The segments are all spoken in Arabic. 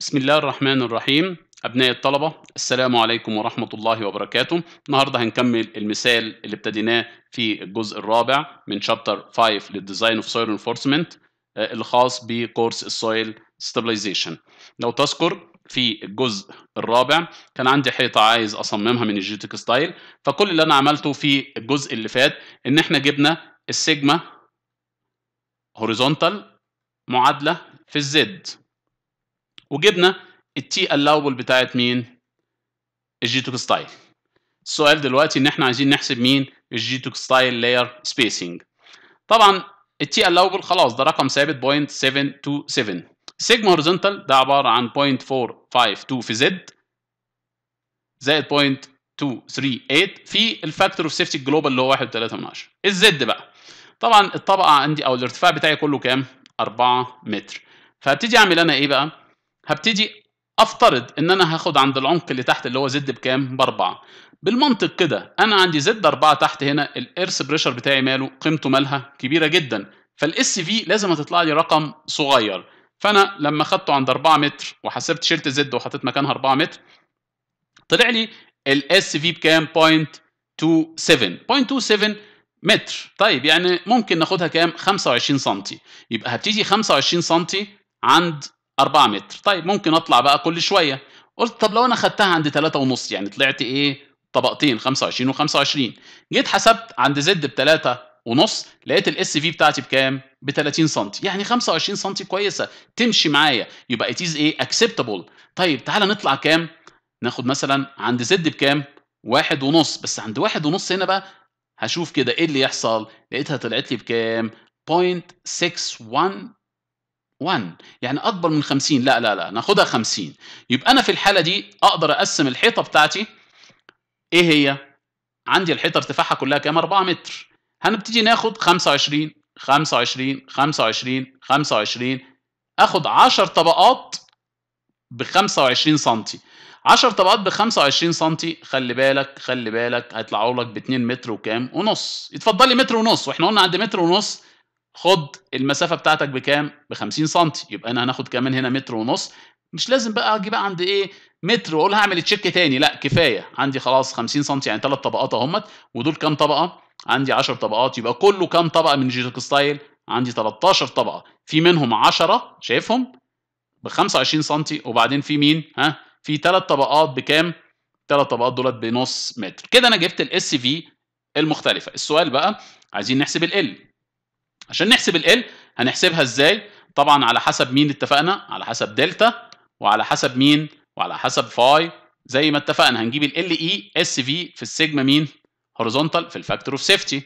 بسم الله الرحمن الرحيم أبناء الطلبة السلام عليكم ورحمة الله وبركاته النهاردة هنكمل المثال اللي ابتديناه في الجزء الرابع من شابتر 5 للديزاين اوف سويل انفورسمنت الخاص بكورس السويل ستابلايزيشن لو تذكر في الجزء الرابع كان عندي حيطة عايز أصممها من الجيتك ستايل فكل اللي أنا عملته في الجزء اللي فات إن إحنا جبنا السيجما هوريزونتال معادلة في الزد وجبنا التي الاوبل بتاعت مين الجي توك ستايل السؤال دلوقتي ان احنا عايزين نحسب مين الجي توك ستايل لاير سبيسنج طبعا التي الاوبل خلاص ده رقم ثابت 0.727 سيجما هوريزونتال ده عباره عن 0.452 في زد زائد 0.238 في الفاكتور اوف سيفتي جلوبال اللي هو 1.3 من 10 الزد بقى طبعا الطبقه عندي او الارتفاع بتاعي كله كام 4 متر فهبتدي اعمل انا ايه بقى هبتدي افترض ان انا هاخد عند العمق اللي تحت اللي هو زد بكام باربعة بالمنطق كده انا عندي زد أربعة تحت هنا الارس بريشر بتاعي ماله قيمته مالها كبيره جدا فالاس في لازم هتطلع لي رقم صغير فانا لما خدته عند 4 متر وحسبت شلت زد وحطيت مكانها 4 متر طلع لي الاس في بكام 0.27 0.27 متر طيب يعني ممكن ناخدها كام 25 سم يبقى هبتدي 25 سم عند 4 متر طيب ممكن اطلع بقى كل شويه قلت طب لو انا خدتها عند 3 ونص يعني طلعت ايه طبقتين 25 و25 جيت حسبت عند زد ب 3 ونص لقيت الاس في بتاعتي بكام ب 30 سم يعني 25 سم كويسه تمشي معايا يبقى اتيز ايه اكسبتابل طيب تعالى نطلع كام ناخد مثلا عند زد بكام واحد ونص بس عند واحد ونص هنا بقى هشوف كده ايه اللي يحصل لقيتها طلعت لي بكام 1 يعني اكبر من 50 لا لا لا ناخدها 50 يبقى انا في الحاله دي اقدر اقسم الحيطه بتاعتي ايه هي عندي الحيطه ارتفاعها كلها كام 4 متر هنبتدي ناخد 25 25 25 25 اخد 10 طبقات ب 25 سم 10 طبقات ب 25 سم خلي بالك خلي بالك هيطلعوا لك ب 2 متر وكام ونص اتفضلي متر ونص واحنا قلنا عند متر ونص خد المسافه بتاعتك بكام ب 50 سم يبقى انا هناخد كمان هنا متر ونص مش لازم بقى اجي بقى عند ايه متر واقول هعمل تشيك تاني لا كفايه عندي خلاص 50 سم يعني ثلاث طبقات اهمت ودول كام طبقه عندي 10 طبقات يبقى كله كام طبقه من جيتك ستايل عندي 13 طبقه في منهم 10 شايفهم ب 25 سم وبعدين في مين ها في ثلاث طبقات بكام ثلاث طبقات دولت بنص متر كده انا جبت الاس في المختلفه السؤال بقى عايزين نحسب ال عشان نحسب ال هنحسبها ازاي طبعا على حسب مين اتفقنا على حسب دلتا وعلى حسب مين وعلى حسب فاي زي ما اتفقنا هنجيب ال ال اي اس في في السيجما مين هوريزونتال في الفاكتور اوف سيفتي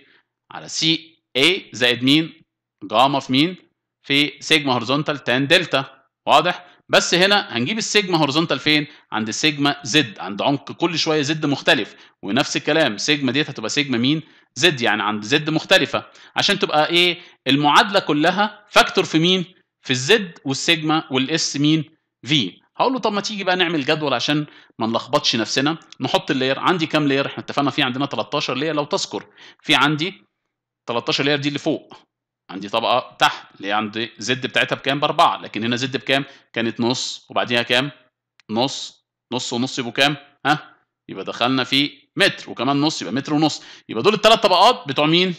على سي اي زائد مين جاما في مين في سيجما هوريزونتال تان دلتا واضح بس هنا هنجيب السيجما هوريزونتال فين عند السيجما زد عند عمق كل شويه زد مختلف ونفس الكلام سيجما ديت هتبقى سيجما مين زد يعني عند زد مختلفه عشان تبقى ايه المعادله كلها فاكتور في مين في الزد والسيجما والاس مين في هقول له طب ما تيجي بقى نعمل جدول عشان ما نلخبطش نفسنا نحط اللاير عندي كام لاير احنا اتفقنا في عندنا 13 لير لو تذكر في عندي 13 لير دي اللي فوق عندي طبقه تحت اللي عندي زد بتاعتها بكام باربعه لكن هنا زد بكام كانت نص وبعديها كام نص نص ونص يبقوا كام ها يبقى دخلنا في متر وكمان نص يبقى متر ونص يبقى دول الثلاث طبقات بتوع مين؟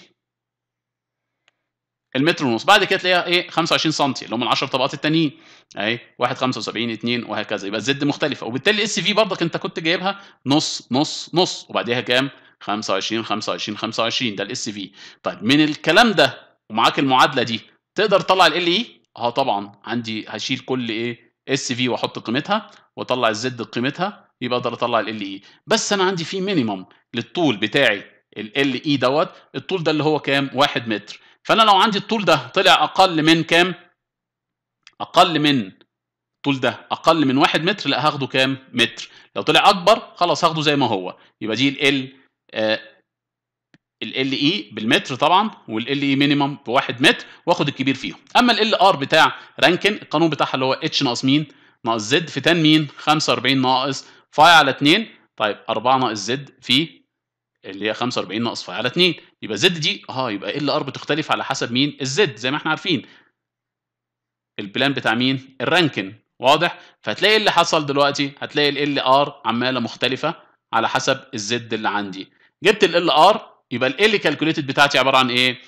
المتر ونص بعد كده تلاقيها ايه 25 سم اللي هم ال 10 طبقات التانيين اهي 1 75 2 وهكذا يبقى الزد مختلفه وبالتالي الاس في برضك انت كنت جايبها نص نص نص وبعديها كام؟ 25 25 25 ده الاس في طيب من الكلام ده ومعاك المعادله دي تقدر تطلع ال اي؟ e؟ اه طبعا عندي هشيل كل ايه؟ اس في واحط قيمتها واطلع الزد قيمتها يبقى اقدر اطلع ال ال اي e. بس انا عندي في مينيمم للطول بتاعي ال ال اي e دوت الطول ده اللي هو كام 1 متر فانا لو عندي الطول ده طلع اقل من كام اقل من الطول ده اقل من 1 متر لا هاخده كام متر لو طلع اكبر خلاص هاخده زي ما هو يبقى دي ال آه، ال اي e بالمتر طبعا وال ال اي مينيمم ب 1 متر واخد الكبير فيهم اما ال ار بتاع رانكن القانون بتاعها اللي هو اتش ناقص مين ناقص زد في تان مين 45 ناقص فاي على 2 طيب 4 ناقص زد في اللي هي 45 ناقص فاي على 2 يبقى زد دي اه يبقى إيه ال ار بتختلف على حسب مين الزد زي ما احنا عارفين البلان بتاع مين الرانكن واضح فهتلاقي اللي حصل دلوقتي هتلاقي ال ار عماله مختلفه على حسب الزد اللي عندي جبت ال ار يبقى ال كالكوليتد بتاعتي عباره عن ايه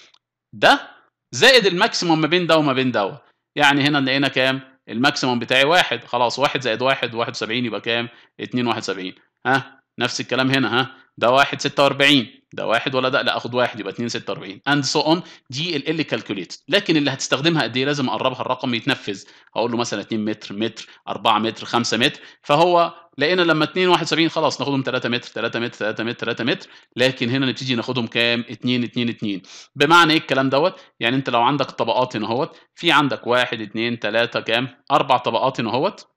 ده زائد الماكسيموم ما بين ده وما بين ده يعني هنا لقينا كام الماكسيموم بتاعي واحد خلاص واحد زائد واحد واحد وسبعين يبقى كام؟ اتنين واحد سبعين ها نفس الكلام هنا ها ده واحد ستة واربعين ده واحد ولا ده لا اخد واحد يبقى 2 46 اند سو اون دي ال ال كالكوليتد لكن اللي هتستخدمها قد ايه لازم اقربها الرقم يتنفذ هقول له مثلا 2 متر متر 4 متر 5 متر فهو لقينا لما 2 71 خلاص ناخدهم 3 متر 3 متر 3 متر 3 متر لكن هنا نبتدي ناخدهم كام 2 2 2 بمعنى ايه الكلام دوت يعني انت لو عندك طبقات هنا اهوت في عندك 1 2 3 كام اربع طبقات هنا اهوت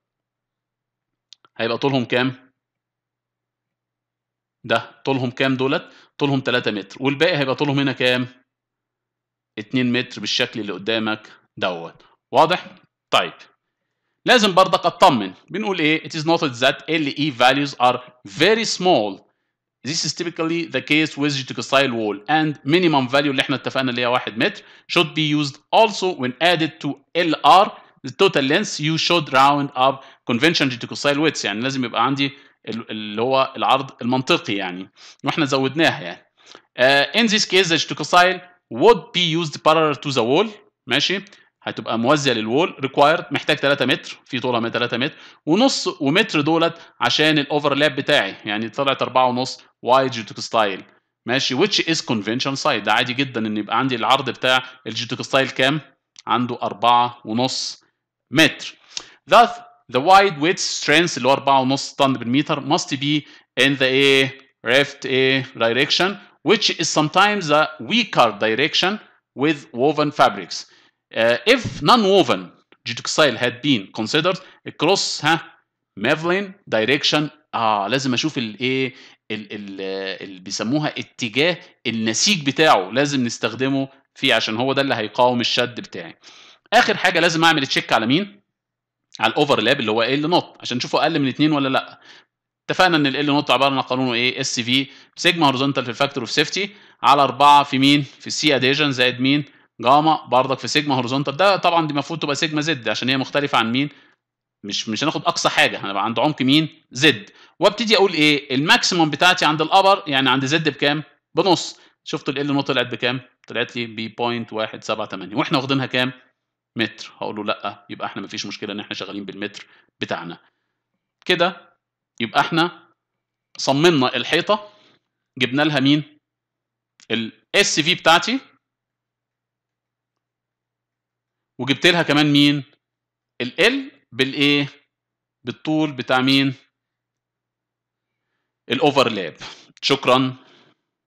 هيبقى طولهم كام ده طولهم كام دولت طولهم 3 متر والباقي هيبقى طولهم هنا كام 2 متر بالشكل اللي قدامك دوت واضح طيب لازم برضك اطمن بنقول ايه it is noted that LE values are very small This is typically the case with geotextile wall and minimum value اللي احنا اتفقنا اللي هي 1 متر should be used also when added to LR the total length you should round up convention geotextile width يعني لازم يبقى عندي اللي هو العرض المنطقي يعني واحنا زودناها يعني uh, in this case the geotextile would be used parallel to the wall ماشي هتبقى موازيه للوول ريكوايرد محتاج 3 متر في طولها 3 متر ونص ومتر دولت عشان الاوفرلاب بتاعي يعني طلعت 4 ونص وايد جيتوك ستايل ماشي ويتش از كونفنشن سايد ده عادي جدا ان يبقى عندي العرض بتاع الجيتوك ستايل كام عنده 4 ونص متر thus the wide width strength اللي هو 4 ونص طن بالمتر must be in the a left a direction which is sometimes a weaker direction with woven fabrics Uh, if non-woven جيتوكسيل had been considered across ها مافلين direction اه لازم اشوف الايه اللي بيسموها اتجاه النسيج بتاعه لازم نستخدمه فيه عشان هو ده اللي هيقاوم الشد بتاعي اخر حاجه لازم اعمل تشيك على مين على الاوفرلاب اللي هو إيه ال نوت عشان نشوفه اقل من 2 ولا لا اتفقنا ان ال إيه نوت عباره عن قانونه ايه اس في سيجما هورزونتال في الفاكتور اوف سيفتي على 4 في مين في السي اديشن زائد مين جاما برضك في سيجما هورزونتال ده طبعا دي المفروض تبقى سيجما زد عشان هي مختلفه عن مين مش مش هناخد اقصى حاجه هنبقى عند عمق مين زد وابتدي اقول ايه الماكسيموم بتاعتي عند الابر يعني عند زد بكام بنص شفت ال نوت طلعت بكام طلعت لي ب 0.178 واحنا واخدينها كام متر هقول له لا يبقى احنا مفيش مشكله ان احنا شغالين بالمتر بتاعنا كده يبقى احنا صممنا الحيطه جبنا لها مين الاس في بتاعتي وجبت لها كمان مين ال L بالايه بالطول بتاع مين الاوفرلاب شكرا